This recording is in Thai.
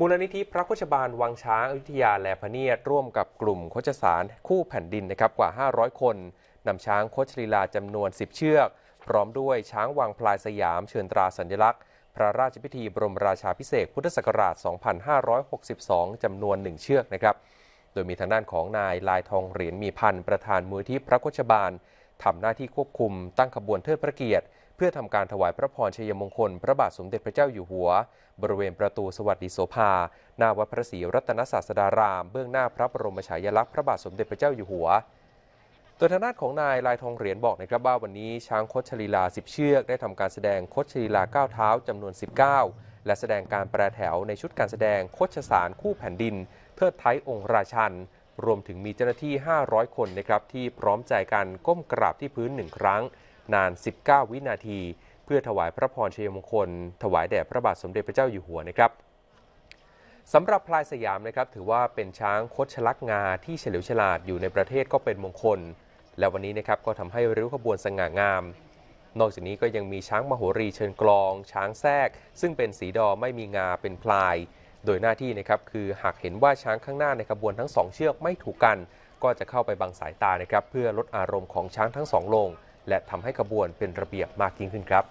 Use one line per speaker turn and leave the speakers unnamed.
มูลนิธิพระโคชบาลวังช้างอุทยาแลพเนียดร่วมกับกลุ่มโคชสารคู่แผ่นดินนะครับกว่า 500 คนนำช้างโคชลีลาจำนวน 10 เชือก พร้อมด้วยช้างวังพลายสยามเชิญตราสัญลักษณ์ พระราชพิธีบรมราชาพิเศษพุทธศักราช2562จำนวน 1 เชือกนะครับโดยมีทางด้านของนายลายทองเหรียญมีพันธ์ประธานมูลที่พระโคชบาลทำหน้าที่ควบคุมตั้งขบวนเทิดพระเกียรติเพื่อทำการถวายพระพรชัยมงคล พระบาทสมเด็จพระเจ้าอยู่หัว บริเวณประตูสวัสดิโสภาหน้าวัดพระศรีรัตนศาสดารามเบื้องหน้าพระบรมฉายาลักษณ์พระบาทสมเด็จพระเจ้าอยู่หัวตัวทนดายของนายลายทองเหรียญบอกนะครับว่าวันนี้ ช้างคดชลีลา10เชือกได้ทำการแสดงคดชลีลา9เท้าจำนวน 19 และแสดงการแปรแถวในชุดการแสดงโคชสารคู่แผ่นดิน เทิดไทยองค์ราชันรวมถึงมีเจ้าหน้าที่ 500 คนนะครับที่พร้อมใจกันก้มกราบที่พื้นหนึ่งครั้งนาน 19 วินาที เพื่อถวายพระพรชัยมงคล ถวายแด่พระบาทสมเด็จพระเจ้าอยู่หัวนะครับสำหรับพลายสยามนะครับถือว่าเป็นช้างคดชลักงา ที่เฉลียวฉลาดอยู่ในประเทศก็เป็นมงคล และวันนี้นะครับก็ทำให้ริ้วขบวนสง่างาม นอกจากนี้ก็ยังมีช้างมโหรีเชิญกลอง ช้างแทกซึ่งเป็นสีดอไม่มีงาเป็นพลาย โดยหน้าที่นะครับคือหากเห็นว่าช้างข้างหน้าในขบวนทั้งสองเชือกไม่ถูกกัน ก็จะเข้าไปบังสายตานะครับเพื่อลดอารมณ์ของช้างทั้งสองลงและทำให้ขบวนเป็นระเบียบมากยิ่งขึ้นครับ